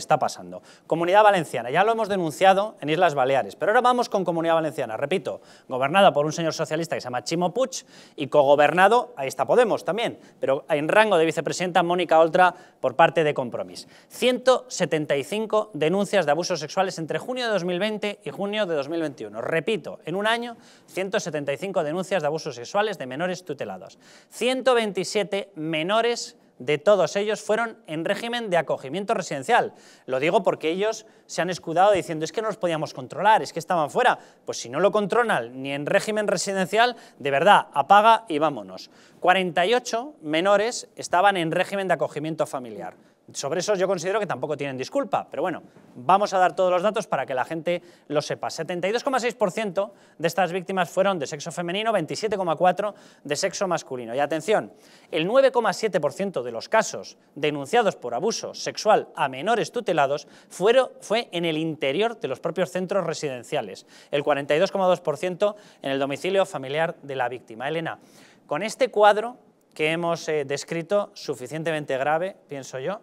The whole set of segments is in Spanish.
está pasando. Comunidad Valenciana, ya lo hemos denunciado en Islas Baleares, pero ahora vamos con Comunidad Valenciana, repito, gobernada por un señor socialista que se llama Chimo Puig y cogobernado, ahí está Podemos también, pero en rango de vicepresidenta Mónica Oltra por parte de Compromís. 175 denuncias de abusos sexuales entre junio de 2020 y junio de 2021. Repito, en un año, 175 denuncias de abusos sexuales de menores tutelados. 127 menores de todos ellos fueron en régimen de acogimiento residencial. Lo digo porque ellos se han escudado diciendo es que no los podíamos controlar, es que estaban fuera. Pues si no lo controlan ni en régimen residencial, de verdad, apaga y vámonos. 48 menores estaban en régimen de acogimiento familiar. Sobre eso yo considero que tampoco tienen disculpa, pero bueno, vamos a dar todos los datos para que la gente lo sepa. 72,6% de estas víctimas fueron de sexo femenino, 27,4% de sexo masculino. Y atención, el 9,7% de los casos denunciados por abuso sexual a menores tutelados fue en el interior de los propios centros residenciales, el 42,2% en el domicilio familiar de la víctima. Elena, con este cuadro que hemos eh, descrito, suficientemente grave, pienso yo.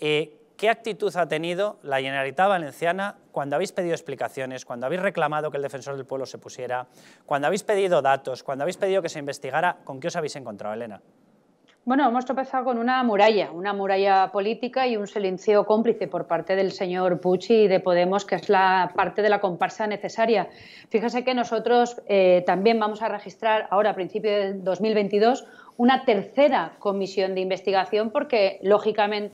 Eh, ¿Qué actitud ha tenido la Generalitat Valenciana cuando habéis pedido explicaciones, cuando habéis reclamado que el defensor del pueblo se pusiera, cuando habéis pedido datos, cuando habéis pedido que se investigara? ¿Con qué os habéis encontrado, Elena? Bueno, hemos tropezado con una muralla, una muralla política y un silencio cómplice por parte del señor Pucci y de Podemos, que es la parte de la comparsa necesaria. Fíjese que nosotros eh, también vamos a registrar ahora, a principios de 2022, una tercera comisión de investigación, porque lógicamente